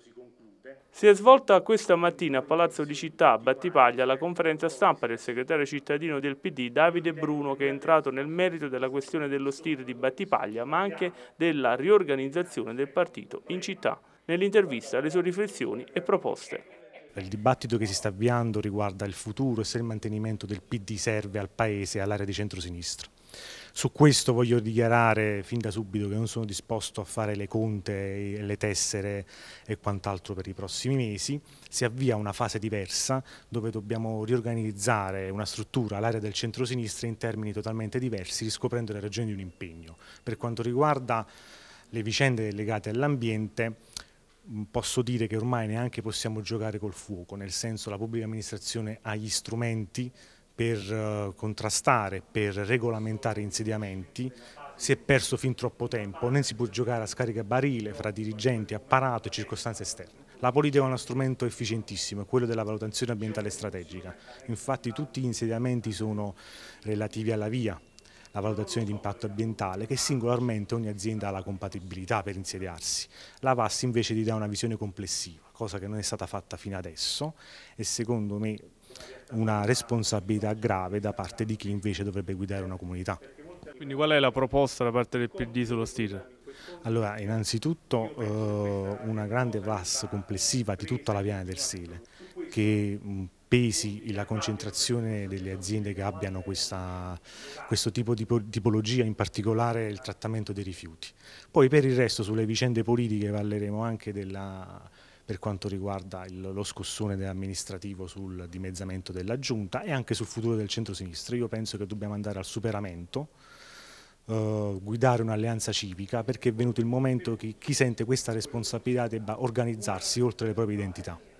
si conclude. Si è svolta questa mattina a Palazzo di Città a Battipaglia la conferenza stampa del segretario cittadino del PD Davide Bruno che è entrato nel merito della questione dello stile di Battipaglia ma anche della riorganizzazione del partito in città. Nell'intervista le sue riflessioni e proposte. Il dibattito che si sta avviando riguarda il futuro e se il mantenimento del PD serve al Paese e all'area di centrosinistra. Su questo voglio dichiarare fin da subito che non sono disposto a fare le conte, le tessere e quant'altro per i prossimi mesi. Si avvia una fase diversa dove dobbiamo riorganizzare una struttura, l'area del centro-sinistra, in termini totalmente diversi, riscoprendo le ragioni di un impegno. Per quanto riguarda le vicende legate all'ambiente, mm, posso dire che ormai neanche possiamo giocare col fuoco, nel senso la pubblica amministrazione ha gli strumenti per eh, contrastare, per regolamentare insediamenti, si è perso fin troppo tempo, non si può giocare a scarica barile fra dirigenti, apparato e circostanze esterne. La politica è uno strumento efficientissimo, quello della valutazione ambientale strategica. Infatti tutti gli insediamenti sono relativi alla via, la valutazione di impatto ambientale che singolarmente ogni azienda ha la compatibilità per insediarsi. La VAS invece ti dà una visione complessiva, cosa che non è stata fatta fino adesso e secondo me una responsabilità grave da parte di chi invece dovrebbe guidare una comunità. Quindi qual è la proposta da parte del PD sullo Stir? Allora, innanzitutto eh, una grande VAS complessiva di tutta la Viana del Sile che mm, pesi la concentrazione delle aziende che abbiano questa, questo tipo di tipologia, in particolare il trattamento dei rifiuti. Poi per il resto sulle vicende politiche parleremo anche della per quanto riguarda il, lo scossone amministrativo sul dimezzamento della giunta e anche sul futuro del centro-sinistra. Io penso che dobbiamo andare al superamento, eh, guidare un'alleanza civica perché è venuto il momento che chi sente questa responsabilità debba organizzarsi oltre le proprie identità.